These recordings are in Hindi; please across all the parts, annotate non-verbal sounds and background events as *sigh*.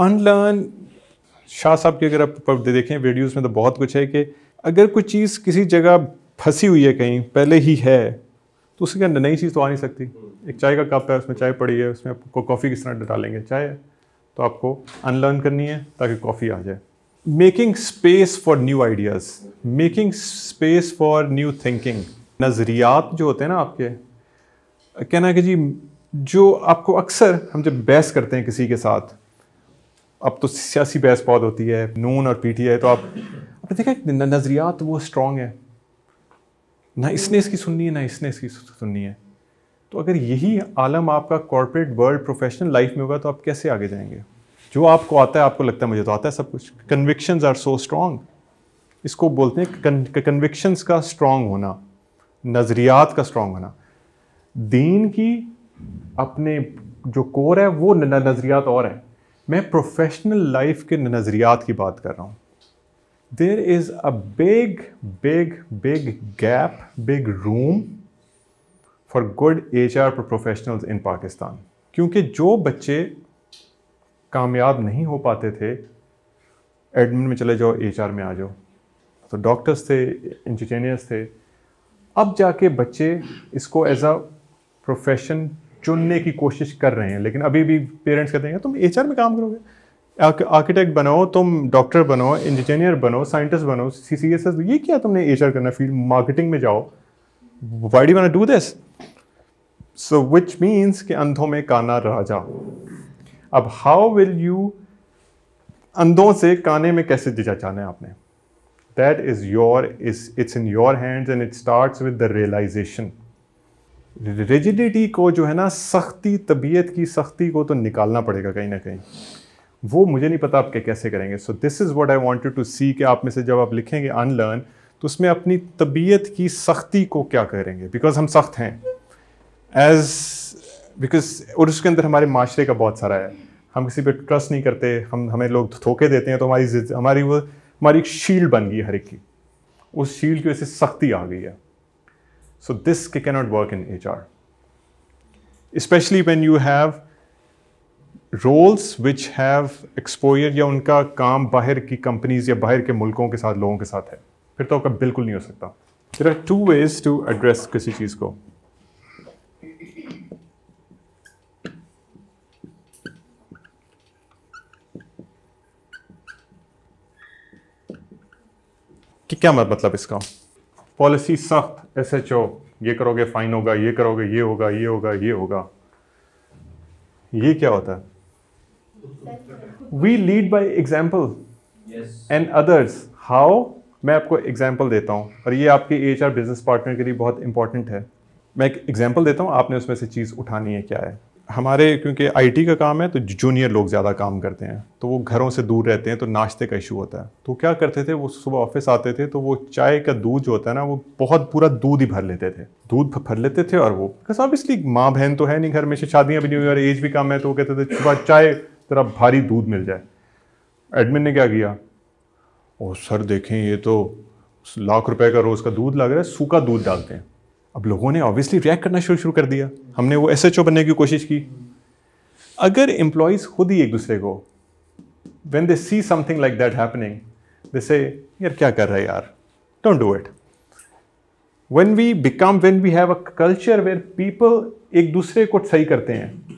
अनलर्न शाह साहब की अगर आप देखें वीडियोस में तो बहुत कुछ है कि अगर कोई चीज़ किसी जगह फंसी हुई है कहीं पहले ही है तो उसके अंदर नई चीज़ तो आ नहीं सकती एक चाय का कप है उसमें चाय पड़ी है उसमें आपको कॉफ़ी किस तरह डालेंगे चाय तो आपको अनलर्न करनी है ताकि कॉफ़ी आ जाए making space for new ideas making space for new thinking नज़रियात जो होते हैं ना आपके कहना है कि जी जो आपको अक्सर हम जब बहस करते हैं किसी के साथ अब तो सियासी बहस बहुत होती है नून और पीटीआई तो आप आपने देखा नज़रियात तो वो स्ट्रांग है ना इसने इसकी सुननी है ना इसने इसकी सुननी है तो अगर यही आलम आपका कॉरपोरेट वर्ल्ड प्रोफेशनल लाइफ में होगा तो आप कैसे आगे जाएंगे जो आपको आता है आपको लगता है मुझे तो आता है सब कुछ कन्विक्शंस आर सो स्ट्रांग इसको बोलते हैं कन्विक्शंस का स्ट्रांग होना नज़रियात का स्ट्रांग होना दीन की अपने जो कोर है वो नज़रियात और है मैं प्रोफेशनल लाइफ के नज़रियात की बात कर रहा हूँ there is a big big big gap big room for good H R professionals in Pakistan क्योंकि जो बच्चे कामयाब नहीं हो पाते थे एडमिन में चले जाओ एच में आ जाओ तो डॉक्टर्स थे इंजीनियर्स थे अब जाके बच्चे इसको एज अ प्रोफेशन चुनने की कोशिश कर रहे हैं लेकिन अभी भी पेरेंट्स कहते हैं तुम एच में काम करोगे आर्किटेक्ट बनो तुम डॉक्टर बनो इंजीनियर बनो साइंटिस्ट बनो सी सी एस एस ये क्या तुमने एच करना फील्ड मार्केटिंग में जाओ why the do this so which means कि अंधों में काना राजा अब हाउ विल यू अंधों से काने में कैसे जाना है आपने that is your is it's in your hands and it start with the realization rigidity को जो है ना सख्ती तबीयत की सख्ती को तो निकालना पड़ेगा कहीं ना कहीं वो मुझे नहीं पता आप कैसे करेंगे so this is what I wanted to see कि आप में से जब आप लिखेंगे अनलर्न तो उसमें अपनी तबीयत की सख्ती को क्या करेंगे बिकॉज हम सख्त हैं एज बिकॉज और उसके अंदर हमारे माशरे का बहुत सारा है हम किसी पे ट्रस्ट नहीं करते हम हमें लोग धोखे देते हैं तो हमारी हमारी वो हमारी एक शील्ड बन गई हर एक की उस शील्ड की वजह से सख्ती आ गई है So this cannot work in HR, especially when you have roles which have exposure या उनका काम बाहर की कंपनीज या बाहर के मुल्कों के साथ लोगों के साथ है फिर तो आपका बिल्कुल नहीं हो सकता there are two ways to address किसी चीज़ को कि क्या मतलब इसका पॉलिसी सख्त एस एच ओ ये करोगे फाइन होगा ये करोगे ये होगा ये होगा ये होगा ये क्या होता है we lead by example and others how मैं आपको एग्जाम्पल देता हूँ और ये आपके एच आर बिजनेस पार्टनर के लिए बहुत इंपॉर्टेंट है मैं एक एग्जाम्पल देता हूँ आपने उसमें से चीज़ उठानी है क्या है हमारे क्योंकि आईटी का काम है तो जूनियर लोग ज़्यादा काम करते हैं तो वो घरों से दूर रहते हैं तो नाश्ते का इशू होता है तो क्या करते थे वो सुबह ऑफिस आते थे तो वो चाय का दूध जो होता है ना वो बहुत पूरा दूध ही भर लेते थे दूध भर लेते थे और वो बिकॉज ऑब्वियसली माँ बहन तो है नहीं घर में से शादियाँ भी नहीं हुई और एज भी कम है तो वो कहते थे सुबह चाय तरह भारी दूध मिल जाए एडमिन ने क्या किया और सर देखें ये तो लाख रुपए का रोज़ का दूध लग रहा है सूखा दूध डालते हैं अब लोगों ने ऑब्वियसली रिएक्ट करना शुरू शुरू कर दिया हमने वो एस बनने की कोशिश की अगर एम्प्लॉयज़ खुद ही एक दूसरे को when they see something like that happening they say यार क्या कर रहा है यार don't do it when we become when we have a culture where people एक दूसरे को सही करते हैं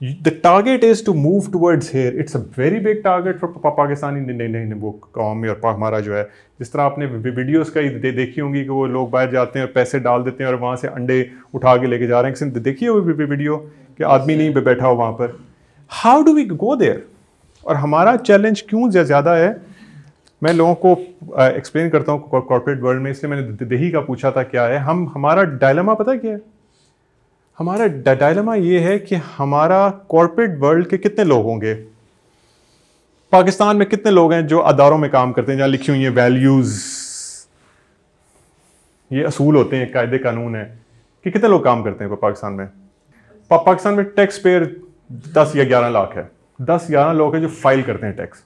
the target is to move towards here. It's a very big target for Pakistani नहीं नहीं वो कौम और हमारा जो है जिस तरह आपने वीडियोस का दे, देखी होंगी कि वो लोग बाहर जाते हैं और पैसे डाल देते हैं और वहाँ से अंडे उठा के लेके जा रहे हैं देखिए वो वीडियो कि आदमी नहीं बैठा हो वहाँ पर how do we go there और हमारा चैलेंज क्यों ज़्यादा है मैं लोगों को एक्सप्लेन करता हूँ कॉर्पोरेट वर्ल्ड में इसलिए मैंने दही का पूछा था क्या है हम हमारा डायलमा पता क्या है हमारा डायलमा ये है कि हमारा कॉरपोरेट वर्ल्ड के कितने लोग होंगे पाकिस्तान में कितने लोग हैं जो अदारों में काम करते हैं जहाँ लिखी हुई है वैल्यूज़ ये असूल होते हैं कायदे कानून है कि कितने लोग काम करते हैं पाकिस्तान में पा, पाकिस्तान में टैक्स पेयर दस या ग्यारह लाख है दस ग्यारह लोग हैं जो फाइल करते हैं टैक्स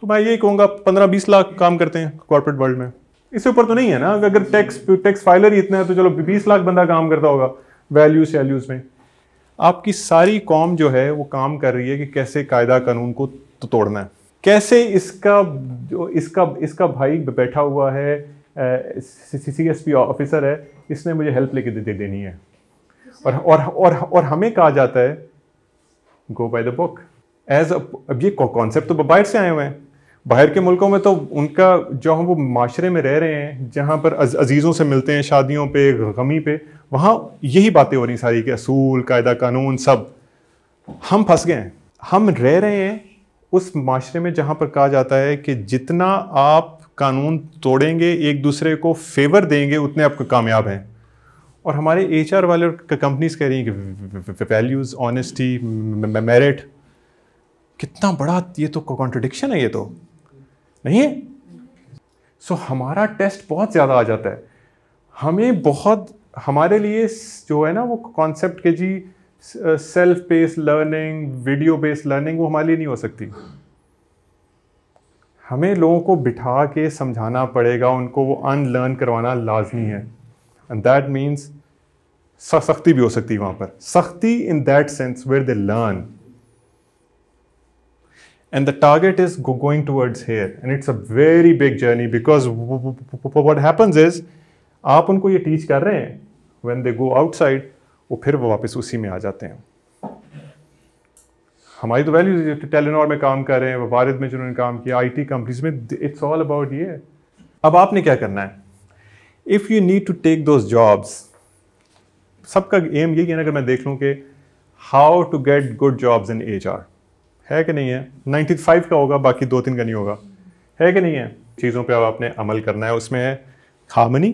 तो मैं यही कहूँगा पंद्रह बीस लाख काम करते हैं कॉरपोरेट वर्ल्ड में इससे ऊपर तो नहीं है ना अगर टैक्स टैक्स फाइलर ही इतना है तो चलो बीस लाख बंदा काम करता होगा वैल्यू सैल्यूज़ में आपकी सारी कॉम जो है वो काम कर रही है कि कैसे कायदा कानून को तो तोड़ना है कैसे इसका जो इसका इसका भाई बैठा हुआ है सी एस पी ऑफिसर है इसने मुझे हेल्प लेके दे, दे देनी है और और और और हमें कहा जाता है go by the book as अब ये कॉन्सेप्ट तो बाहर से आए हुए हैं बाहर के मुल्कों में तो उनका जो हम वो माशरे में रह रहे हैं जहाँ पर अज, अजीज़ों से मिलते हैं शादियों पे गमी पे वहाँ यही बातें हो रही सारी कि असूल कायदा कानून सब हम फंस गए हैं हम रह रहे हैं उस माशरे में जहाँ पर कहा जाता है कि जितना आप कानून तोड़ेंगे एक दूसरे को फेवर देंगे उतने आप कामयाब हैं और हमारे एच आर वाले कंपनीज कह रही हैं कि वैल्यूज़ ऑनेस्टी मेरिट कितना बड़ा ये तो कॉन्ट्रडिक्शन है ये तो नहीं सो so, हमारा टेस्ट बहुत ज़्यादा आ जाता है हमें बहुत हमारे लिए जो है ना वो कॉन्सेप्ट के जी self based learning video based learning वो हमारे लिए नहीं हो सकती हमें लोगों को बिठा के समझाना पड़ेगा उनको वो अनलर्न करवाना लाजमी है एंड दैट मीन्स सख्ती भी हो सकती है वहाँ पर सख्ती in that sense where they learn and the target is go going towards here and it's a very big journey because what happens is आप उनको ये टीच कर रहे हैं वेन दे गो आउटसाइड वो फिर वो वापस उसी में आ जाते हैं हमारी तो वैल्यूज टेलीनॉर में काम कर रहे हैं वारद में जिन्होंने काम किया टी कंपनीज में इट्स ऑल अबाउट ये अब आपने क्या करना है if you need to take those jobs सबका एम यही है ना अगर मैं देख लूँ कि how to get good jobs in H R है कि नहीं है नाइन्टी फाइव का होगा बाकी दो तीन का नहीं होगा है कि नहीं है चीज़ों पर अब आपने अमल करना है उसमें है खामनी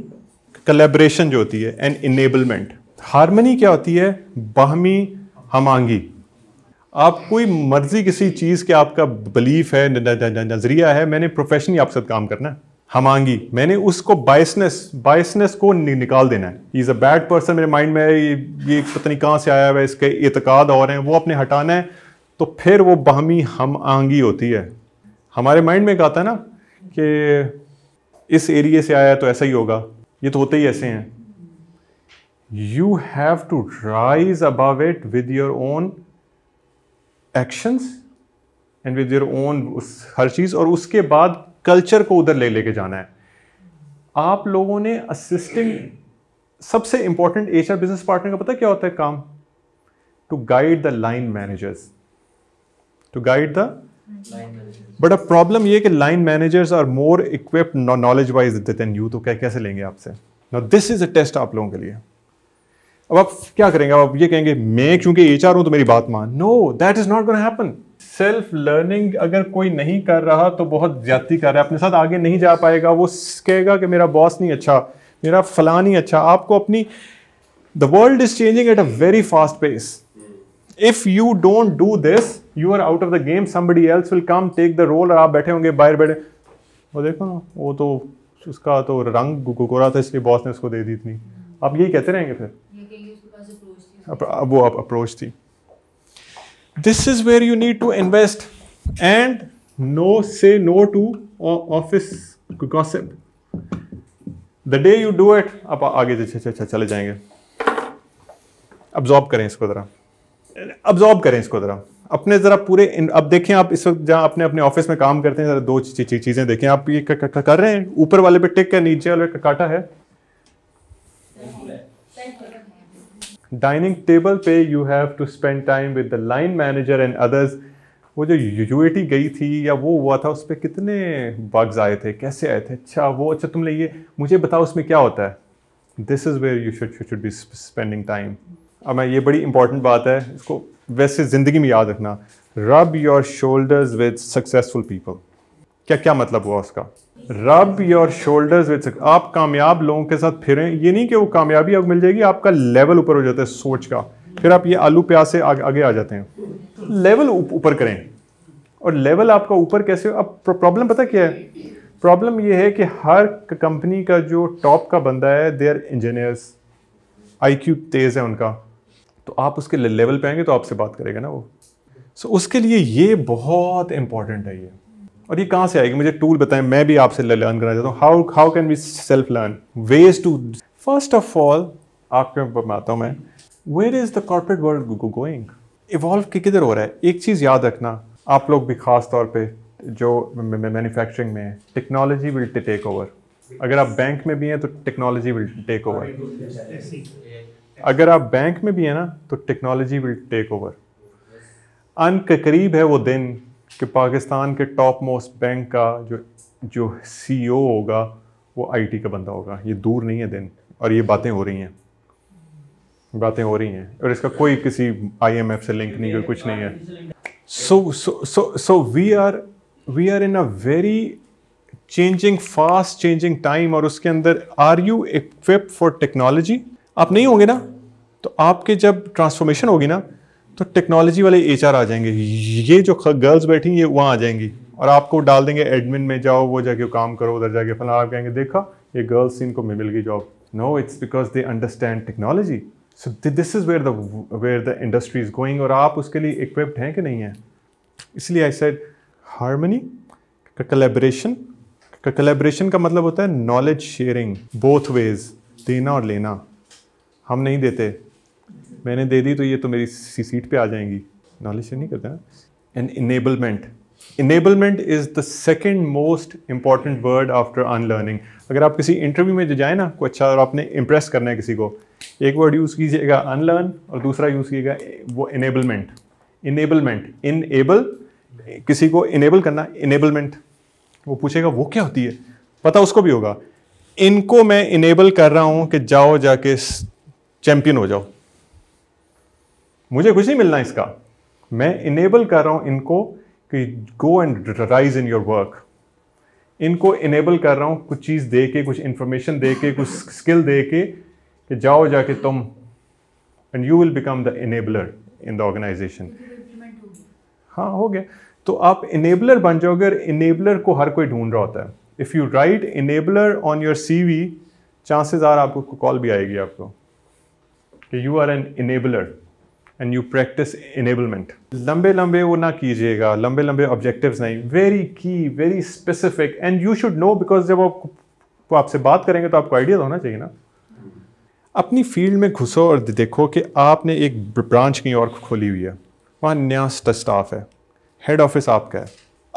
कलेब्रेशन जो होती है एंड इनेबलमेंट हारमनी क्या होती है बाहमी हमांगी आप कोई मर्जी किसी चीज़ के आपका बिलीफ है नज़रिया है मैंने प्रोफेशनली आपके साथ काम करना है हमांगी मैंने उसको बायसनेस बायसनेस को नि, निकाल देना है इज़ अ बैड पर्सन मेरे माइंड में ये ये पता नहीं कहाँ से आया हुआ है इसके इतकाद और हैं वो अपने हटाना है तो फिर वो बाहमी हम आंगी होती है हमारे माइंड में कहता है ना कि इस एरिए से आया तो ऐसा ही होगा ये तो होते ही ऐसे हैं you have to rise above it with your own actions and with your own हर चीज़ और उसके बाद कल्चर को उधर ले लेके जाना है आप लोगों ने असिस्टिंग सबसे इंपॉर्टेंट एच बिजनेस पार्टनर का पता क्या होता है काम to guide the line managers to guide the but अब प्रॉब्लम ये कि line managers are more equipped knowledge wise than you तो क्या कैसे लेंगे आपसे ना दिस इज अ टेस्ट आप लोगों के लिए अब आप क्या करेंगे अब आप ये कहेंगे मैं क्योंकि एच आर हूं तो मेरी बात मान no that is not gonna happen self learning अगर कोई नहीं कर रहा तो बहुत ज्यादा कर रहा है अपने साथ आगे नहीं जा पाएगा वो कहेगा कि मेरा बॉस नहीं अच्छा मेरा फला नहीं अच्छा आपको अपनी the world is changing at a very fast pace If you don't do this, you are out of the game. Somebody else will come take the role, और आप बैठे होंगे बाहर बैठे वो देखो ना वो तो उसका तो रंग गोरा था इसलिए बॉस ने उसको दे दी इतनी आप यही कहते रहेंगे फिर अब वो अप्रोच थी this is where you need to invest and no say no to office gossip the day you do it आप आगे चले जाएंगे अब्जॉर्ब करें इसको ज़रा अब्जॉर्ब करें इसको ज़रा अपने ज़रा पूरे अब देखें आप इस वक्त जहाँ अपने अपने ऑफिस में काम करते हैं ज़रा दो चीज़ें देखें आप ये कर, रहे हैं ऊपर वाले पे टिक है नीचे वाले का काटा है डाइनिंग टेबल पे you have to spend time with the line manager and others वो जो यूएटी गई थी या वो हुआ था उस पर कितने बग्स आए थे कैसे आए थे अच्छा वो अच्छा तुम ये मुझे बताओ उसमें क्या होता है this is where you should should be spending time अब मैं ये बड़ी इंपॉर्टेंट बात है इसको वैसे ज़िंदगी में याद रखना rub your shoulders with successful people क्या क्या मतलब हुआ उसका रब योर शोल्डर्स विद आप कामयाब लोगों के साथ फिरें ये नहीं कि वो कामयाबी अब मिल जाएगी आपका लेवल ऊपर हो जाता है सोच का फिर आप ये आलू प्याज से आग, आगे आ जाते हैं लेवल ऊपर करें और लेवल आपका ऊपर कैसे अब प्रॉब्लम पता क्या है प्रॉब्लम ये है कि हर कंपनी का जो टॉप का बंदा है दे आर इंजीनियर्स आई तेज़ है उनका तो आप उसके लेवल पे आएंगे तो आपसे बात करेगा ना वो सो so, उसके लिए ये बहुत इंपॉर्टेंट है ये और ये कहाँ से आएगी मुझे टूल बताएं मैं भी आपसे लर्न करना चाहता हूँ how how can we self learn ways to first of all आपके बताता हूँ मैं where is the corporate world going evolve किधर हो रहा है एक चीज़ याद रखना आप लोग भी खास तौर पे जो मैन्युफैक्चरिंग में है टेक्नोलॉजी विल टेक ओवर अगर आप बैंक में भी हैं तो टेक्नोलॉजी विल टेक ओवर अगर आप बैंक में भी हैं ना तो टेक्नोलॉजी विल टेक ओवर अन के करीब है वो दिन कि पाकिस्तान के टॉप मोस्ट बैंक का जो जो सीईओ e होगा वो आईटी का बंदा होगा ये दूर नहीं है दिन और ये बातें हो रही हैं बातें हो रही हैं और इसका कोई किसी आईएमएफ से लिंक नहीं कोई कुछ नहीं है so so so we are we are in a very changing fast changing time और उसके अंदर are you equip for technology आप नहीं होंगे ना तो आपके जब ट्रांसफॉर्मेशन होगी ना तो टेक्नोलॉजी वाले एच आ जाएंगे ये जो गर्ल्स बैठी ये वहाँ आ जाएंगी और आपको डाल देंगे एडमिन में जाओ वो जाके काम करो उधर जाके फला आप कहेंगे देखा ये गर्ल्स इनको मिल गई job no it's because they understand technology so this is where the where the industry is going और आप उसके लिए इक्विप्ड हैं कि नहीं है इसलिए आई सेड हारमनी का कलेबरेशन का कलेब्रेशन का मतलब होता है नॉलेज शेयरिंग बोथ वेज देना और लेना हम नहीं देते मैंने दे दी तो ये तो मेरी सी सीट पे आ जाएंगी नॉलेज से तो नहीं ना and enablement enablement is the second most important word after unlearning अगर आप किसी इंटरव्यू में जो जाए ना कोई अच्छा और आपने इम्प्रेस करना है किसी को एक वर्ड यूज़ कीजिएगा अनलर्न और दूसरा यूज़ कीजिएगा वो इनेबलमेंट इनेबलमेंट एबल किसी को इनेबल करना इनेबलमेंट वो पूछेगा वो क्या होती है पता उसको भी होगा इनको मैं इनेबल कर रहा हूँ कि जाओ जाके चैंपियन हो जाओ मुझे कुछ मिलना इसका मैं इनेबल कर रहा हूं इनको कि go and rise in your work इनको इनेबल कर रहा हूं कुछ चीज़ दे के कुछ इन्फॉर्मेशन दे के कुछ स्किल दे के कि जाओ जाके तुम and you will become the enabler in the organization हाँ हो गया तो आप इनेबलर बन जाओ अगर इनेबलर को हर कोई ढूंढ रहा होता है if you write enabler on your C V chances are आपको कॉल भी आएगी आपको कि you are an enabler and you practice enablement लंबे लंबे वो ना कीजिएगा लंबे लंबे ऑब्जेक्टिव्स नहीं very key very specific and you should know because जब आप वो आपसे बात करेंगे तो आपको आइडिया होना चाहिए ना अपनी फील्ड में घुसो और देखो कि आपने एक ब्रांच और खोली हुई है वहाँ नया स्टाफ है हेड ऑफिस आपका है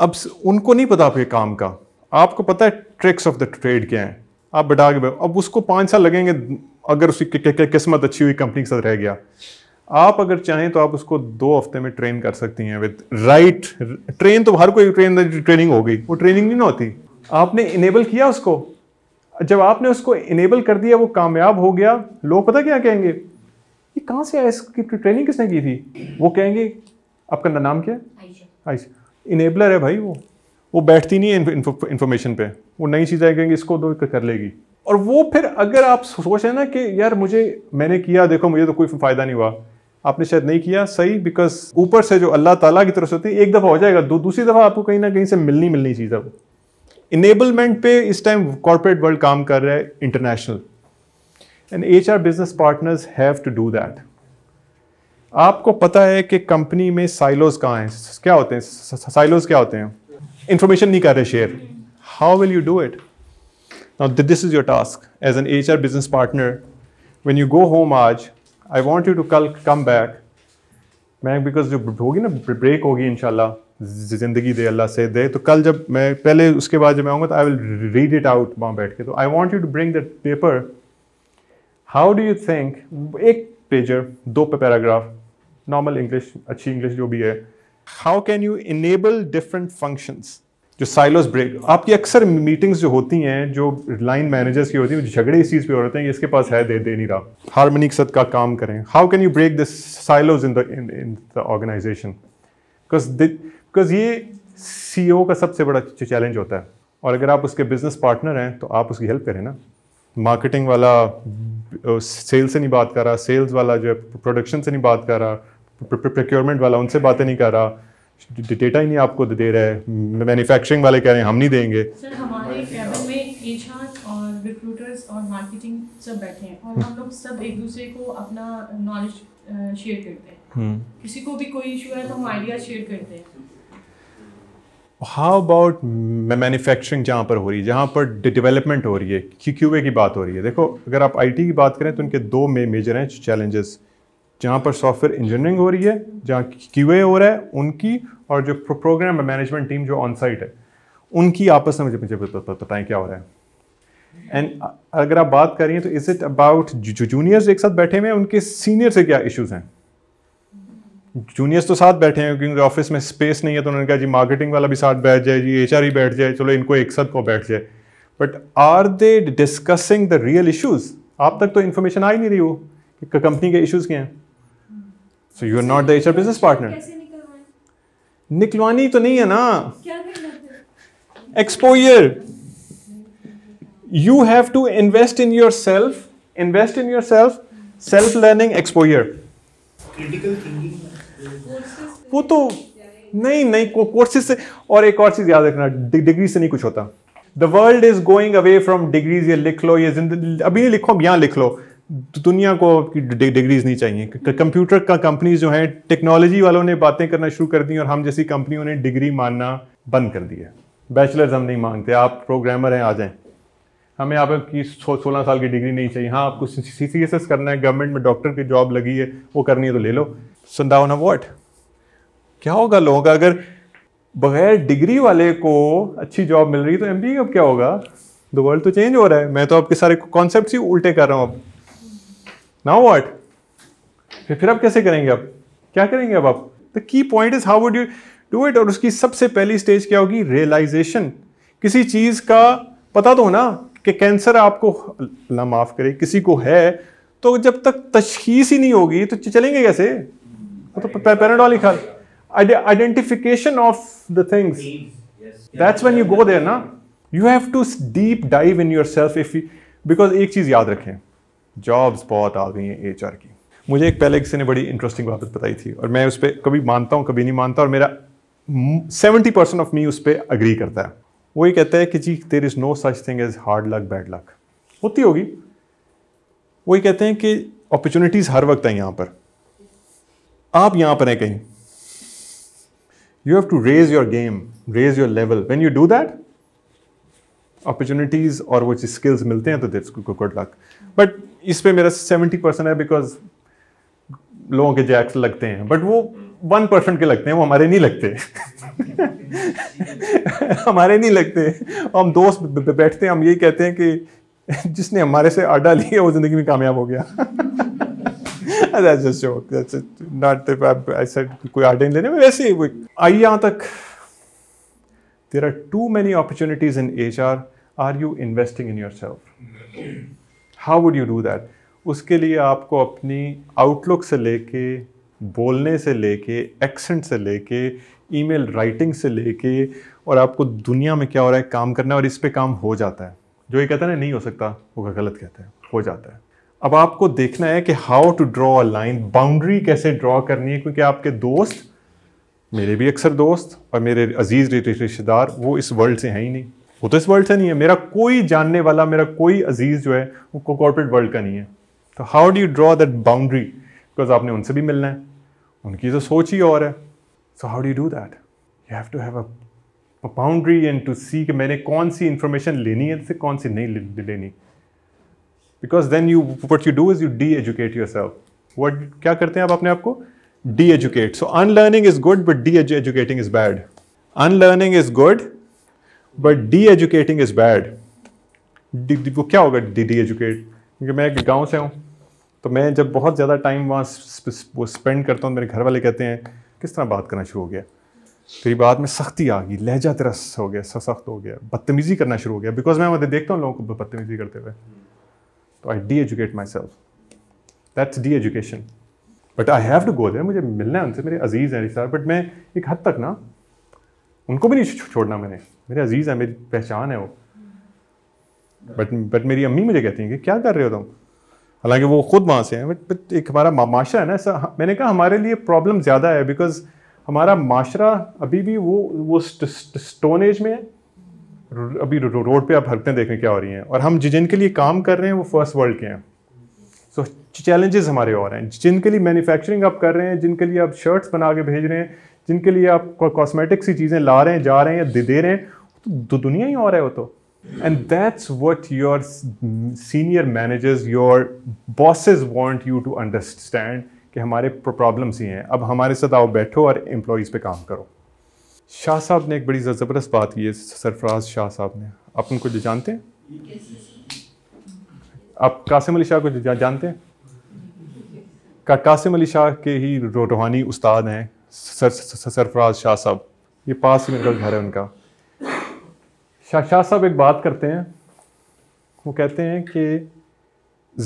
अब उनको नहीं पता आपके काम का आपको पता है ट्रिक्स ऑफ द ट्रेड क्या है आप बटा के अब उसको पाँच साल लगेंगे अगर उसकी किस्मत अच्छी हुई कंपनी के साथ रह गया आप अगर चाहें तो आप उसको दो हफ्ते में ट्रेन कर सकती हैं विद राइट ट्रेन तो हर कोई ट्रेन ट्रेनिंग हो गई वो ट्रेनिंग नहीं ना होती आपने इनेबल किया उसको जब आपने उसको इनेबल कर दिया वो कामयाब हो गया लोग पता क्या कहेंगे ये कहाँ से आया इसकी ट्रेनिंग किसने की थी वो कहेंगे आपका नाम क्या है इनेबलर है भाई वो वो बैठती नहीं है इन्फॉर्मेशन पे वो नई चीज़ें कहेंगे इसको दो कर लेगी और वो फिर अगर आप सोच रहे ना कि यार मुझे मैंने किया देखो मुझे तो कोई फ़ायदा नहीं हुआ आपने शायद नहीं किया सही बिकॉज ऊपर से जो अल्लाह ताला की तरफ से होती है एक दफ़ा हो जाएगा दो दूसरी दफ़ा आपको कहीं ना कहीं से मिलनी मिलनी चीज़ है वो इनेबलमेंट पे इस टाइम कॉरपोरेट वर्ल्ड काम कर रहा है international and H R business partners have to do that आपको पता है कि कंपनी में साइलोज कहाँ हैं क्या होते हैं साइलोज क्या होते हैं इंफॉर्मेशन नहीं कर रहे share how will you do it Now, this is your task as an HR business partner. When you go home, Aaj, I want you to come back. मैं बिकॉज जो होगी ना ब्रेक होगी इंशाल्लाह ज़िंदगी दे अल्लाह से दे तो कल जब मैं पहले उसके बाद जब मैं आऊँगा तो I will read it out वहाँ बैठ के तो I want you to bring that paper how do you think एक पेजर दो पे पैराग्राफ नॉर्मल इंग्लिश अच्छी इंग्लिश जो भी है how can you enable different functions जो साइलोस ब्रेक आपकी अक्सर मीटिंग्स जो होती हैं जो लाइन मैनेजर्स की होती हैं झगड़े इस चीज़ पे होते हैं इसके पास है दे दे नहीं रहा हारमोनी के का काम करें how can you break this silos in the in the organization because because ये सी e का सबसे बड़ा चैलेंज होता है और अगर आप उसके बिजनेस पार्टनर हैं तो आप उसकी हेल्प करें ना मार्केटिंग वाला सेल से नहीं बात कर रहा सेल्स वाला जो है प्रोडक्शन से नहीं बात कर रहा प्रोक्योरमेंट वाला उनसे बातें नहीं कर रहा डेटा ही नहीं आपको दे रहा है मैन्युफैक्चरिंग वाले कह रहे हैं हम नहीं देंगे सर हमारे कैबिन में एचआर और रिक्रूटर्स और मार्केटिंग सब बैठे हैं और हम लोग सब एक दूसरे को अपना नॉलेज शेयर करते हैं हम्म। किसी को भी कोई इशू है तो हम आइडिया शेयर करते हैं हाउ अबाउट मैन्युफैक्चरिंग जहाँ पर हो रही है जहाँ पर डेवलपमेंट हो रही है क्यू की बात हो रही है देखो अगर आप आईटी की बात करें तो उनके दो मे मेजर हैं चैलेंजेस जहाँ पर सॉफ्टवेयर इंजीनियरिंग हो रही है जहाँ क्यू हो रहा है उनकी और जो प्रोग्राम मैनेजमेंट टीम जो ऑन साइट है उनकी आपस में मुझे मुझे बताएं क्या हो रहा है एंड अगर आप बात करिए तो इज़ इट अबाउट जो जूनियर्स एक साथ बैठे हुए हैं उनके सीनियर से क्या इश्यूज हैं जूनियर्स तो साथ बैठे हैं क्योंकि ऑफिस में स्पेस नहीं है तो उन्होंने कहा जी मार्केटिंग वाला भी साथ बैठ जाए जी एच ही बैठ जाए चलो इनको एक साथ को बैठ जाए but are they discussing the real issues आप तक तो इन्फॉर्मेशन आ ही नहीं रही हो कि कंपनी के इशूज़ क्या हैं so you are not the H business partner निकलवानी तो नहीं है ना exposure you have to invest in yourself invest in yourself self learning exposure वो तो नहीं नहीं कोर्सेज से और एक और चीज याद रखना डिग्री से नहीं कुछ होता the world is going away from degrees ये लिख लो ये जिंदगी अभी लिखो यहां लिख लो दुनिया को आपकी डिग्रीज नहीं चाहिए कंप्यूटर का कंपनीज जो है टेक्नोलॉजी वालों ने बातें करना शुरू कर दी और हम जैसी कंपनियों ने डिग्री मानना बंद कर दिया बैचलर्स हम नहीं मांगते आप प्रोग्रामर हैं आ जाएं हमें आपकी सोलह साल की डिग्री नहीं चाहिए हाँ आपको सी सी एस एस करना है गवर्नमेंट में डॉक्टर की जॉब लगी है वो करनी है तो ले लो संदावन वॉट क्या होगा लोगों का अगर बगैर डिग्री वाले को अच्छी जॉब मिल रही है तो एम बी का क्या होगा द वर्ल्ड तो चेंज हो रहा है मैं तो आपके सारे कॉन्सेप्ट ही उल्टे कर रहा हूँ अब नाउ वॉट फिर फिर आप कैसे करेंगे अब क्या करेंगे अब आप the key point is how would you do it और उसकी सबसे पहली स्टेज क्या होगी रियलाइजेशन किसी चीज का पता तो ना कि कैंसर आपको ना माफ करे किसी को है तो जब तक तशखीस ही नहीं होगी तो चलेंगे कैसे तो पैराडॉल खाल identification of the things that's when you go there ना you have to deep dive in yourself if you because एक चीज याद रखें जॉब्स बहुत आ गई हैं एच की मुझे एक पहले किसी ने बड़ी इंटरेस्टिंग बात बताई थी और मैं उस पर कभी मानता हूँ कभी नहीं मानता और मेरा सेवेंटी परसेंट ऑफ मी उस पर अग्री करता है वो ये कहता है कि जी there is no such thing as hard luck bad luck होती होगी वो ये कहते हैं कि अपॉर्चुनिटीज़ हर वक्त हैं यहाँ पर आप यहाँ पर हैं कहीं you have to raise your game raise your level when you do that opportunities और वो स्किल्स मिलते हैं तो दिट्स गुड लक बट इस पे मेरा सेवेंटी परसेंट है बिकॉज लोगों के जैक्स लगते हैं बट वो वन परसेंट के लगते हैं वो हमारे नहीं लगते *laughs* हमारे नहीं लगते हम दोस्त बैठते हैं हम यही कहते हैं कि जिसने हमारे से अड्डा लिया वो ज़िंदगी में कामयाब हो गया *laughs* कोई आर्ट नहीं लेने में वैसे ही आई यहाँ तक there are too many opportunities in H R are you investing in yourself how would you do that उसके लिए आपको अपनी आउटलुक से लेके बोलने से लेके एक्सेंट से लेके ईमेल राइटिंग से लेके और आपको दुनिया में क्या हो रहा है काम करना है और इस पर काम हो जाता है जो ये कहता है ना नहीं हो सकता वो गलत कहते हैं हो जाता है अब आपको देखना है कि how to draw a line boundary कैसे ड्रॉ करनी है क्योंकि आपके दोस्त मेरे भी अक्सर दोस्त और मेरे अजीज़ रिश्तेदार वो इस वर्ल्ड से हैं ही नहीं वो तो इस वर्ल्ड से नहीं है मेरा कोई जानने वाला मेरा कोई अजीज़ जो है वो कॉर्पोरेट वर्ल्ड का नहीं है तो how do you draw that boundary because आपने उनसे भी मिलना है उनकी तो सोच ही और है so how do do that you have to have a boundary and to see कि मैंने कौन सी इंफॉर्मेशन लेनी है से कौन सी नहीं लेनी because then you what you do is you de educate yourself what क्या करते हैं आप अपने आप को de educate so unlearning is good but de educating is bad unlearning is good but de educating is bad वो क्या होगा डी डी एजुकेट क्योंकि मैं एक गाँव से हूँ तो मैं जब बहुत ज़्यादा टाइम वहाँ वो स्पेंड करता हूँ मेरे घर वाले कहते हैं किस तरह बात करना शुरू हो गया तेरी बात में सख्ती आ गई लहजा तेरा हो गया सख्त हो गया बदतमीज़ी करना शुरू हो गया बिकॉज मैं मतलब देखता हूँ लोगों को बदतमीज़ी करते हुए तो I de educate myself that's de education but I have to go दे मुझे मिलना है उनसे मेरे अजीज़ हैं रिश्तेदार बट मैं एक हद तक ना उनको भी नहीं छोड़ना मैंने मेरे अजीज़ है मेरी पहचान है वो बट बट मेरी अम्मी मुझे कहती हैं कि क्या कर रहे हो तुम हालांकि वो खुद वहाँ से हैं बट बट एक हमारा माशरा है ना ऐसा मैंने कहा हमारे लिए प्रॉब्लम ज़्यादा है बिकॉज हमारा माशरा अभी भी वो वो स्टोन एज में है अभी रोड पे आप हरकतें देखने क्या हो रही हैं और हम जिनके लिए काम कर रहे हैं वो फर्स्ट वर्ल्ड के हैं सो so, चैलेंजेस हमारे और हैं जिनके लिए मैन्युफैक्चरिंग आप कर रहे हैं जिनके लिए आप शर्ट्स बना के भेज रहे हैं जिनके लिए आप कॉस्मेटिक्स ही चीज़ें ला रहे हैं जा रहे हैं या दे दे रहे हैं तो दुनिया ही और है वो तो and that's what your senior managers your bosses want you to understand कि हमारे प्रॉब्लम्स ही हैं अब हमारे साथ आओ बैठो और एम्प्लॉयज़ पे काम करो शाह साहब ने एक बड़ी ज़बरदस्त बात की है सरफराज शाह साहब ने आप उनको जो जानते हैं आप कासिम अली शाह को जानते हैं का, कासिम अली शाह के ही रूहानी उस्ताद हैं सर, सरफराज शाह साहब ये पास ही मेरा घर है उनका शाह शाह साहब एक बात करते हैं वो कहते हैं कि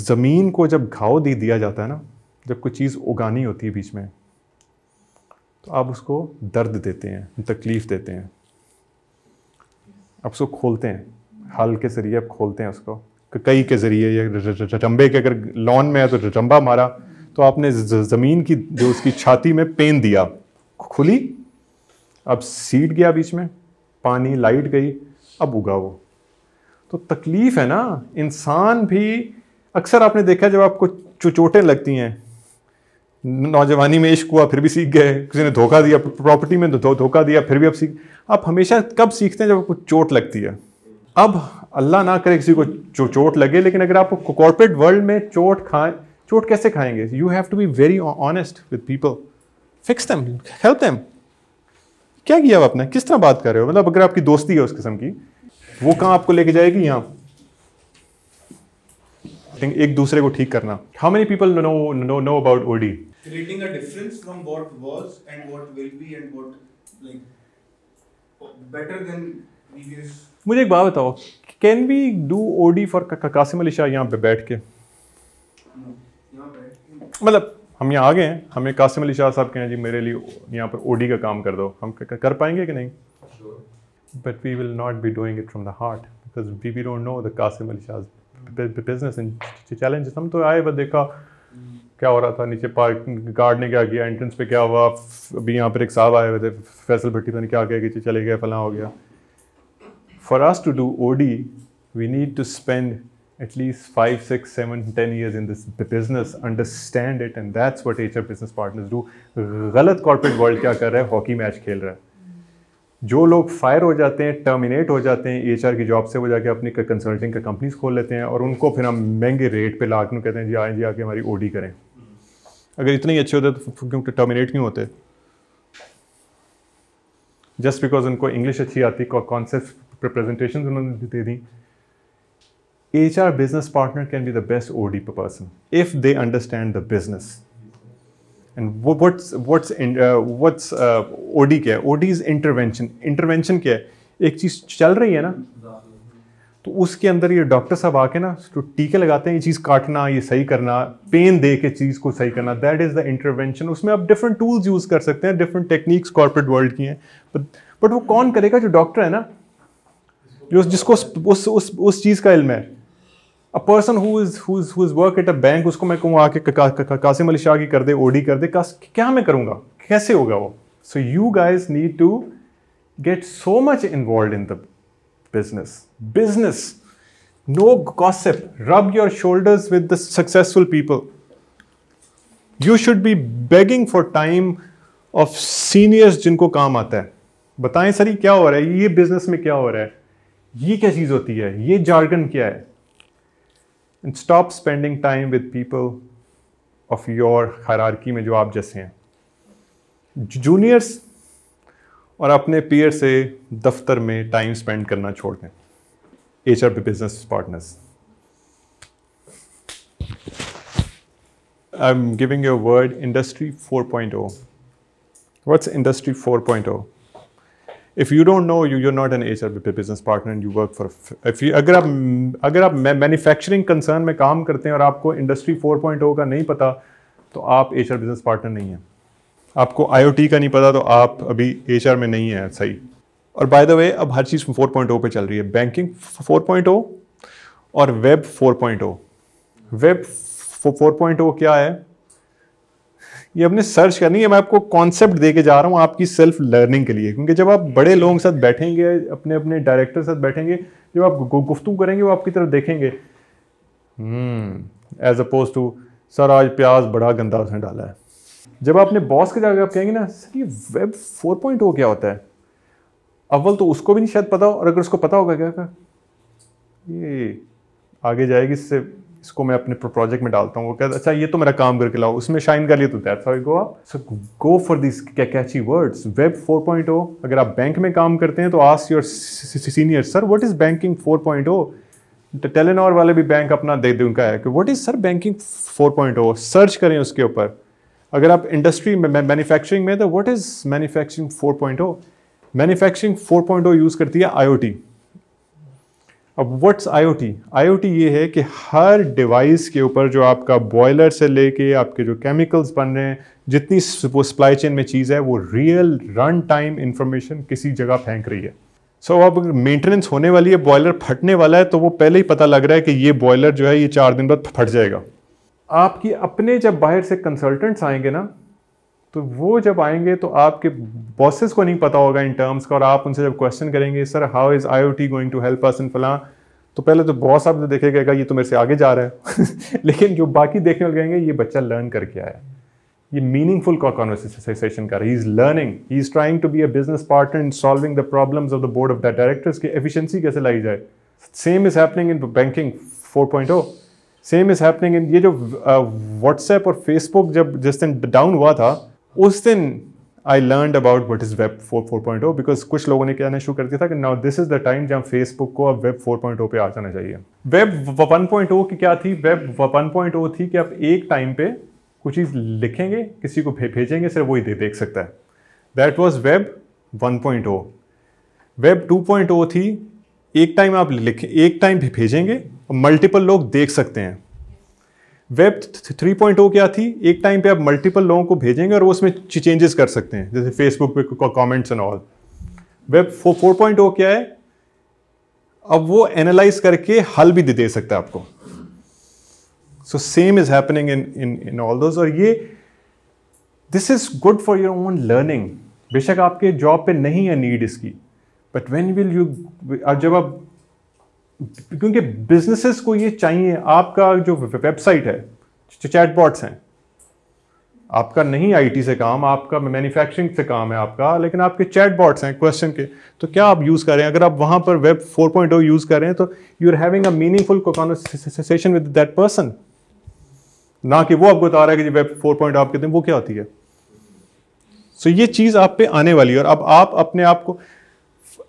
ज़मीन को जब घाव दे दिया जाता है ना जब कोई चीज़ उगानी होती है बीच में तो आप उसको दर्द देते हैं तकलीफ़ देते हैं आप उसको खोलते हैं हल के ज़रिए आप खोलते हैं उसको कई के ज़रिए या रंबे के अगर लॉन में है तो रंबा मारा तो आपने ज़मीन की जो उसकी छाती में पेन दिया खुली अब सीट गया बीच में पानी लाइट गई अब उगा वो तो तकलीफ़ है ना इंसान भी अक्सर आपने देखा जब आपको चोटें लगती हैं नौजवानी में इश्क हुआ फिर भी सीख गए किसी ने धोखा दिया प्रॉपर्टी में धोखा दिया फिर भी आप सीख आप हमेशा कब सीखते हैं जब आपको चोट लगती है अब अल्लाह ना करे किसी को चोट लगे लेकिन अगर आपको कॉर्पोरेट वर्ल्ड में चोट खाएं चोट कैसे खाएंगे you have to be very honest with people fix them help them क्या किया आपने किस तरह बात कर रहे हो मतलब अगर आपकी दोस्ती है उस किस्म की वो कहाँ आपको लेके जाएगी यहाँ थिंक एक दूसरे को ठीक करना how many people no no no about OD creating मुझे एक बात बताओ can we do OD for Qasim Ali Shah यहाँ पे बैठ के no. मतलब हम यहाँ आ गए हैं हमें कासिम अली शाह साहब के हैं जी मेरे लिए यहाँ पर ओडी का काम कर दो हम कर पाएंगे कि नहीं but we will not be doing it from the heart because we we don't know the Qasim Ali Shah business and हम तो आए बस देखा क्या हो रहा था नीचे पार्क गार्ड ने क्या किया एंट्रेंस पे क्या हुआ अभी यहाँ पर एक साहब आए हुए थे फैसल भट्टी तो क्या किया चले गए फला हो गया for us to do O D we need to spend at least five, six, seven, ten years in this business, understand it, and that's what HR business partners do. गलत corporate world क्या कर रहा है hockey match खेल रहा है जो लोग फायर हो जाते हैं टर्मिनेट हो जाते हैं एच की जॉब से वो जाके अपनी कंसल्टिंग का कंपनीज खोल लेते हैं और उनको फिर हम महंगे रेट पे ला कर कहते हैं जी आए जी आके हमारी ओडी करें अगर इतने ही अच्छे होते तो क्यों टर्मिनेट क्यों होते जस्ट बिकॉज उनको इंग्लिश अच्छी आती कॉन्सेप्ट प्रेजेंटेशन उन्होंने दे दी HR business partner can be the best OD person if they understand the business. And what's what's in, uh, what's uh, OD क्या OD is intervention. Intervention क्या है? एक चीज चल रही है ना तो उसके अंदर ये डॉक्टर साहब आके ना तो टीके लगाते हैं ये चीज़ काटना ये सही करना पेन दे के चीज़ को सही करना दैट इज़ द इंटरवेंशन उसमें आप डिफरेंट टूल्स यूज़ कर सकते हैं डिफरेंट टेक्निक्स कॉर्पोरेट वर्ल्ड की हैं बट वो कौन करेगा जो डॉक्टर है ना जो जिसको उस उस उस, उस चीज़ का इल्म है a person whose work at a bank उसको मैं कहूँ आके कासिम अली शाह की कर दे ओडी कर दे क्या मैं करूँगा कैसे होगा वो so you guys need to get so much involve in the business business no gossip rub your shoulders with the successful people you should be begging for time of seniors जिनको काम आता है बताएं सर ये क्या हो रहा है ये बिजनेस में क्या हो रहा है ये क्या चीज़ होती है ये जार्गन क्या है and stop spending time with people of your hierarchy में जो आप जैसे हैं जूनियर्स और अपने पीयर से दफ्तर में टाइम स्पेंड करना छोड़ दें H R business partners I am giving your word industry four point O what's industry four point O if you don't know you you're not an H business partner and you work for if you अगर आप अगर आप मैन्युफैक्चरिंग कंसर्न में काम करते हैं और आपको इंडस्ट्री फोर पॉइंट ओ का नहीं पता तो आप एच बिजनेस पार्टनर नहीं हैं आपको आई ओ टी का नहीं पता तो आप अभी एच में नहीं है सही और बाय द वे अब हर चीज़ फोर पॉइंट ओ पे चल रही है बैंकिंग फोर पॉइंट ओ और web four point O web four point O क्या है ये अपने सर्च करनी है मैं आपको कॉन्सेप्ट दे के जा रहा हूँ आपकी सेल्फ लर्निंग के लिए क्योंकि जब आप बड़े लोगों के साथ बैठेंगे अपने अपने डायरेक्टर साथ बैठेंगे जब आप गुफ्तु करेंगे वो आपकी तरफ देखेंगे एज अपोज टू सर आज प्याज बड़ा गंदा उसने डाला है जब आपने बॉस के जाकर आप कहेंगे ना सर ये वेब फोर पॉइंट हो क्या होता है अव्वल तो उसको भी नहीं शायद पता हो और अगर उसको पता होगा क्या क्या ये आगे जाएगी इससे इसको मैं अपने प्रोजेक्ट में डालता हूँ वो कहता अच्छा ये तो मेरा काम करके लाओ उसमें शाइन कर लिए तो that's how go up so go for this catchy words web 4.0 अगर आप बैंक में काम करते हैं तो ask your senior sir what is banking 4.0 Telenor वाले भी बैंक अपना दे दें उनका है कि what is sir banking 4.0 search करें उसके ऊपर अगर आप इंडस्ट्री में मैन्युफैक्चरिंग में तो what is manufacturing 4.0 manufacturing 4.0 use करती है टी अब व्हाट्स आईओटी आईओटी ये है कि हर डिवाइस के ऊपर जो आपका बॉयलर से लेके आपके जो केमिकल्स बन रहे हैं जितनी वो सप्लाई चेन में चीज़ है वो रियल रन टाइम इंफॉर्मेशन किसी जगह फेंक रही है सो so, अब मेंटेनेंस होने वाली है बॉयलर फटने वाला है तो वो पहले ही पता लग रहा है कि ये बॉयलर जो है ये चार दिन बाद फट जाएगा आपकी अपने जब बाहर से कंसल्टेंट्स आएंगे ना तो वो जब आएंगे तो आपके बॉसेस को नहीं पता होगा इन टर्म्स का और आप उनसे जब क्वेश्चन करेंगे sir how is I O T going to help us in फलां तो पहले तो बॉस आप देखेगा ये तो मेरे से आगे जा रहा है *laughs* लेकिन जो बाकी देखने वाले कहेंगे ये बच्चा लर्न करके आया ये मीनिंगफुल कॉन्वर्सेशन कर रहा है is learning he is trying to be a business partner in solving the problem of the board of the directors की एफिशिएंसी कैसे लाई जाए same is happening in banking 4.0 same is happening in ये जो व्हाट्सएप uh, और फेसबुक जब जिस दिन डाउन हुआ था उस दिन I learn about what is web four four point O because कुछ लोगों ने कहना शुरू कर दिया था कि now this is the time जहाँ फेसबुक को अब वेब फोर पॉइंट ओ पे आ जाना चाहिए वेब वन पॉइंट ओ की क्या थी वेब वन पॉइंट ओ थी कि आप एक टाइम पे कुछ चीज़ लिखेंगे किसी को भेजेंगे सिर्फ वही दे देख सकता है that was web one point O web two point O थी एक टाइम आप लिखें एक टाइम भेजेंगे और मल्टीपल लोग देख सकते हैं वेब 3.0 क्या थी एक टाइम पे आप मल्टीपल लोगों को भेजेंगे और वो उसमें चेंजेस कर सकते हैं जैसे फेसबुक पे कमेंट्स एंड ऑल वेब 4.0 क्या है अब वो एनालाइज करके हल भी दे सकता है आपको so same is happening in in in all those और ये this is good for your own learning बेशक आपके जॉब पे नहीं है नीड इसकी बट वेन विल यू जब आप क्योंकि बिजनेसेस को ये चाहिए आपका जो वेबसाइट है चैटबॉट्स हैं आपका नहीं आईटी से काम आपका मैन्युफैक्चरिंग से काम है आपका लेकिन आपके चैट बॉट्स हैं क्वेश्चन के तो क्या आप यूज़ कर रहे हैं अगर आप वहाँ पर वेब 4.0 यूज़ कर रहे हैं तो you are having a meaningful conversation with that person ना कि वो आपको बता रहा है कि वेब 4.0 आप कहते हैं वो क्या होती है सो so ये चीज़ आप पे आने वाली है और अब आप अपने आप को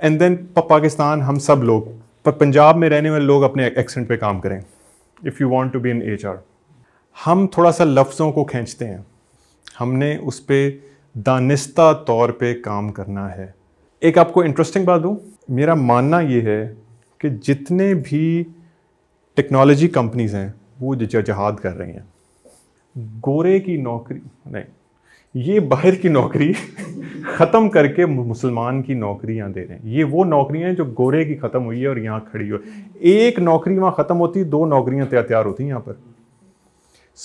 एंड देन पाकिस्तान हम सब लोग पर पंजाब में रहने वाले लोग अपने एक्सेंट पे काम करें if you want to be in H हम थोड़ा सा लफ्ज़ों को खींचते हैं हमने उस पर दानिस्ता तौर पे काम करना है एक आपको इंटरेस्टिंग बात दूँ मेरा मानना ये है कि जितने भी टेक्नोलॉजी कंपनीज़ हैं वो जहाद कर रही हैं गोरे की नौकरी नहीं ये बाहर की नौकरी ख़त्म करके मुसलमान की नौकरियां दे रहे हैं ये वो नौकरियां हैं जो गोरे की ख़त्म हुई है और यहाँ खड़ी हुई एक नौकरी वहाँ ख़त्म होती दो नौकरियां तैयार होती हैं यहाँ पर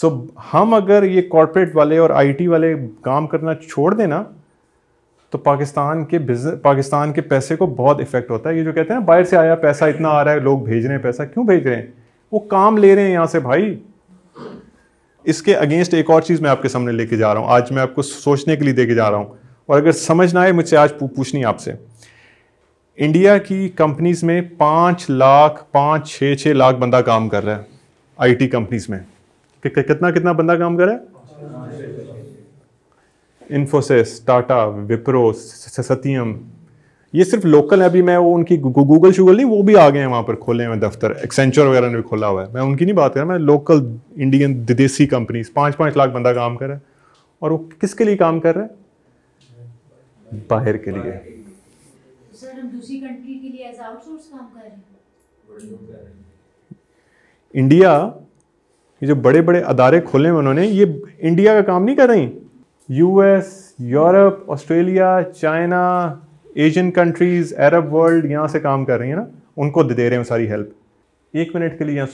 सो हम अगर ये कॉरपोरेट वाले और आईटी वाले काम करना छोड़ देना तो पाकिस्तान के बिजनेस पाकिस्तान के पैसे को बहुत इफेक्ट होता है ये जो कहते हैं ना बाहर से आया पैसा इतना आ रहा है लोग भेज रहे हैं पैसा क्यों भेज रहे हैं वो काम ले रहे हैं यहाँ से भाई इसके अगेंस्ट एक और चीज़ मैं आपके सामने लेके जा रहा हूँ आज मैं आपको सोचने के लिए देके जा रहा हूँ और अगर समझ ना आए मुझसे आज पूछनी आपसे इंडिया की कंपनीज़ में पाँच लाख पाँच छः छः लाख बंदा काम कर रहा है आईटी कंपनीज़ में कि, कि, कितना कितना बंदा काम कर रहा है इन्फोसिस टाटा विप्रो सतियम ये सिर्फ लोकल है अभी मैं वो उनकी गूगल शूगल नहीं वो भी आ गए हैं वहाँ पर खोले हुए दफ्तर एक्सेंचर वगैरह ने भी खोला हुआ है मैं उनकी नहीं बात कर रहा मैं लोकल इंडियन देसी कंपनीज पाँच पाँच लाख बंदा काम कर रहा है और वो किसके लिए काम कर रहा है बाहर के लिए इंडिया ये जो बड़े बड़े अदारे खोले हैं उन्होंने ये इंडिया का काम नहीं कर रही US Europe Australia China Asian countries Arab world यहाँ से काम कर रही हैं ना उनको दे रहे हैं सारी हेल्प एक मिनट के लिए यहाँ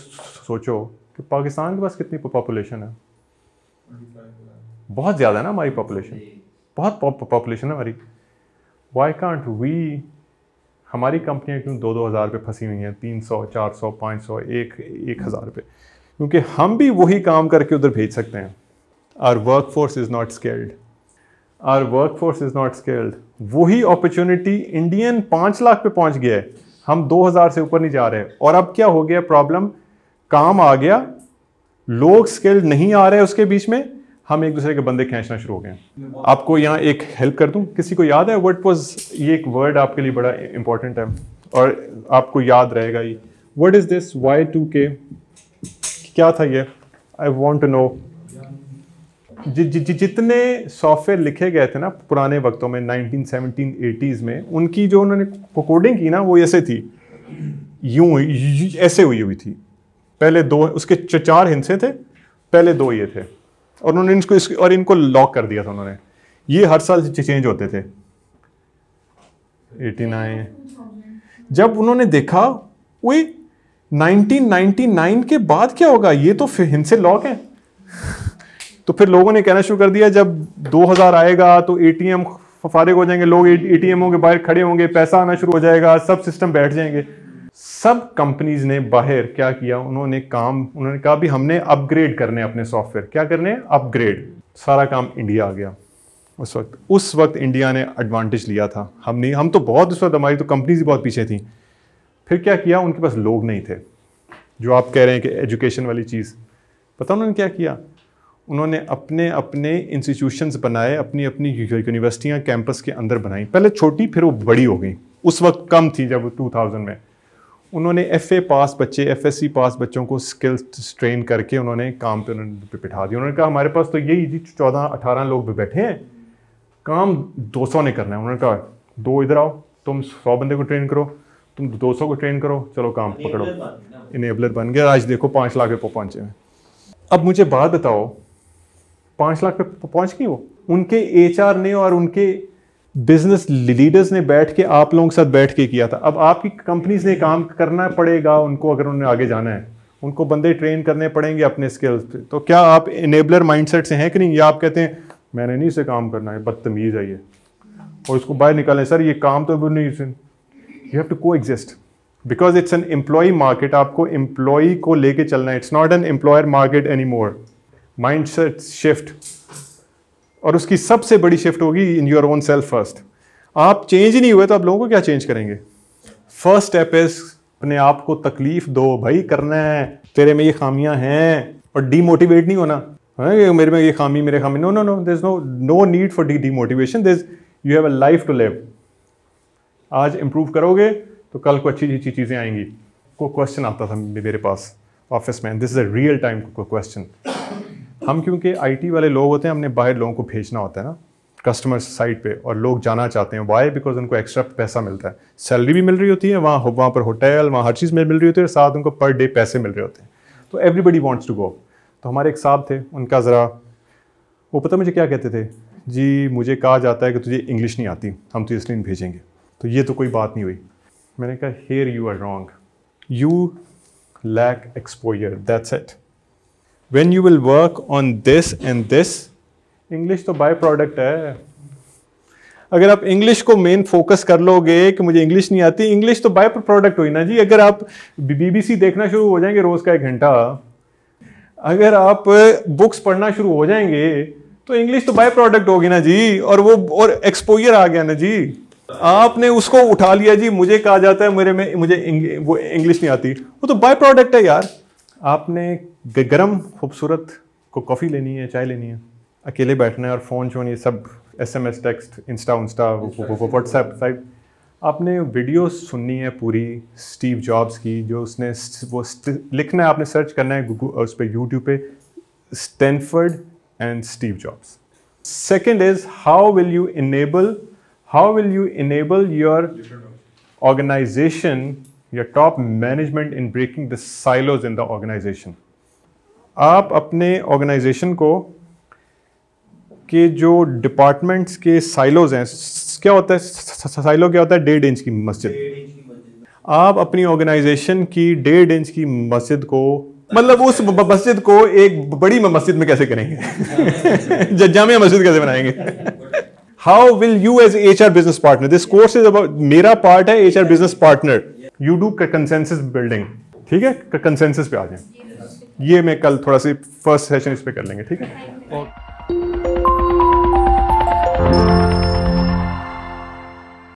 सोचो कि पाकिस्तान के पास कितनी पॉपुलेशन है बहुत ज़्यादा है ना हमारी पॉपुलेशन बहुत पॉपुलेशन है हमारी वाई कांट वी हमारी कंपनियाँ क्यों दो दो हज़ार पे फंसी हुई हैं तीन सौ चार सौ पाँच सौ एक एक हज़ार पे क्योंकि हम भी वही काम करके उधर भेज सकते हैं our workforce is not scaled our workforce is not skilled वही अपॉर्चुनिटी इंडियन पांच लाख पे पहुंच गया है हम 2000 से ऊपर नहीं जा रहे और अब क्या हो गया प्रॉब्लम काम आ गया लोग स्किल्ड नहीं आ रहे उसके बीच में हम एक दूसरे के बंदे खींचना शुरू हो गए आपको यहाँ एक हेल्प कर दू किसी को याद है वट वॉज ये एक वर्ड आपके लिए बड़ा इंपॉर्टेंट है और आपको याद रहेगा ये what is this Y two K क्या था ये आई वॉन्ट टू नो जि, जि, जितने सॉफ्टवेयर लिखे गए थे ना पुराने वक्तों में 1917 80s में उनकी जो उन्होंने कोडिंग की ना वो ऐसे थी यूं ऐसे हुई हुई थी पहले दो उसके चार हिंसे थे पहले दो ये थे और उन्होंने इसको इस और इनको लॉक कर दिया था उन्होंने ये हर साल चेंज होते थे 89 जब उन्होंने देखा वे 1999 के बाद क्या होगा ये तो हिंसे लॉक है तो फिर लोगों ने कहना शुरू कर दिया जब 2000 आएगा तो एटीएम फारिग हो जाएंगे लोग एटीएमओ हम्म। के बाहर खड़े होंगे पैसा आना शुरू हो जाएगा सब सिस्टम बैठ जाएंगे सब कंपनीज ने बाहर क्या किया उन्होंने काम उन्होंने कहा भी हमने अपग्रेड करने अपने सॉफ्टवेयर क्या करने अपग्रेड सारा काम इंडिया आ गया उस वक्त उस वक्त इंडिया ने एडवांटेज लिया था हमने हम तो बहुत उस वक्त हमारी तो कंपनीज बहुत पीछे थी फिर क्या किया उनके पास लोग नहीं थे जो आप कह रहे हैं कि एजुकेशन वाली चीज़ पता उन्होंने क्या किया उन्होंने अपने अपने इंस्टीट्यूशंस बनाए अपनी अपनी यूनिवर्सिटियाँ कैंपस के अंदर बनाई पहले छोटी फिर वो बड़ी हो गई उस वक्त कम थी जब 2000 में उन्होंने एफ ए पास बच्चे एफ एस सी पास बच्चों को स्किल्स ट्रेन करके उन्होंने काम पे उन्होंने बिठा दिया उन्होंने कहा हमारे पास तो यही जी चौदह अठारह लोग भी बैठे हैं काम दो सौ ने करना है उन्होंने कहा दो इधर आओ तुम सौ बंदे को ट्रेन करो तुम दो सौ को ट्रेन करो चलो काम पकड़ो इनेबलर बन गया आज देखो पाँच लाख रुपये पहुँचे हैं अब मुझे बात बताओ पाँच लाख पे पहुंच गई वो उनके एचआर ने और उनके बिजनेस लीडर्स ने बैठ के आप लोगों के साथ बैठ के किया था अब आपकी कंपनीज ने काम करना पड़ेगा उनको अगर उन्हें आगे जाना है उनको बंदे ट्रेन करने पड़ेंगे अपने स्किल्स पे तो क्या आप इनेबलर माइंडसेट से हैं कि नहीं या आप कहते हैं मैंने नहीं इसे काम करना है बदतमीज़ है ये और इसको बाहर निकालें सर ये काम तो नहीं you have to coexist because it's an employ market आपको एम्प्लॉय को लेके चलना है it's not an employer market anymore mindset shift और उसकी सबसे बड़ी शिफ्ट होगी in your own self first आप चेंज नहीं हुए तो आप लोगों को क्या चेंज करेंगे फर्स्ट स्टेप इज अपने आप को तकलीफ दो भाई करना है तेरे में ये खामियां हैं और डीमोटिवेट नहीं होना है हाँ, मेरे में ये खामी मेरे खामी no no no there is no no need for de demotivation there you have a life to live आज इम्प्रूव करोगे तो कल को अच्छी अच्छी चीज़ें आएंगी को क्वेश्चन आता था मेरे पास ऑफिस में this is a real time question हम क्योंकि आईटी वाले लोग होते हैं हमने बाहर लोगों को भेजना होता है ना कस्टमर साइड पे और लोग जाना चाहते हैं वाई बिकॉज उनको एक्स्ट्रा पैसा मिलता है सैलरी भी मिल रही होती है वहाँ वहाँ पर होटल वहाँ हर चीज़ में मिल रही होती है और साथ उनको पर डे पैसे मिल रहे होते हैं तो एवरीबडी वॉन्ट्स टू गो तो हमारे एक साहब थे उनका ज़रा वो पता मुझे क्या कहते थे जी मुझे कहा जाता है कि तुझे इंग्लिश नहीं आती हम तुझे इसलिए भेजेंगे तो ये तो कोई बात नहीं हुई मैंने कहा here you are wrong you lack exposure that's it when you will work on this and this English तो बाई प्रोडक्ट है अगर आप इंग्लिश को मेन फोकस कर लोगे कि मुझे इंग्लिश नहीं आती इंग्लिश तो बाई प्रोडक्ट हुई ना जी अगर आप बीबीसी देखना शुरू हो जाएंगे रोज़ का एक घंटा अगर आप बुक्स पढ़ना शुरू हो जाएंगे तो इंग्लिश तो बाई प्रोडक्ट होगी ना जी और वो और एक्सपोजर आ गया ना जी आपने उसको उठा लिया जी मुझे कहा जाता है मेरे में मुझे इंग, वो इंग्लिश नहीं आती वो तो बाय प्रोडक्ट है यार आपने गर्म खूबसूरत को कॉफ़ी लेनी है चाय लेनी है अकेले बैठना है और फ़ोन शोन ये सब S M S text insta उंस्टा व्हाट्सएप साइड आपने वीडियो सुननी है पूरी स्टीव जॉब्स की जो उसने वो लिखना है आपने सर्च करना है उस पर यूट्यूब पे Stanford and Steve Jobs second is how will you enable how will you enable your organisation या top management in breaking the silos in the organisation आप अपने ऑर्गेनाइजेशन को के जो डिपार्टमेंट्स के साइलोज हैं क्या होता है साइलो क्या होता है डेढ़ इंच की मस्जिद आप अपनी ऑर्गेनाइजेशन की डेढ़ इंच की मस्जिद को मतलब उस मस्जिद को एक बड़ी मस्जिद में कैसे करेंगे *laughs* जामिया मस्जिद कैसे बनाएंगे how will you as H R business partner this course is about मेरा पार्ट है H R business partner you do consensus building ठीक है कंसेंसिस पे आ जाए ये मैं कल थोड़ा सी फर्स्ट सेशन इस पर कर लेंगे ठीक है ओके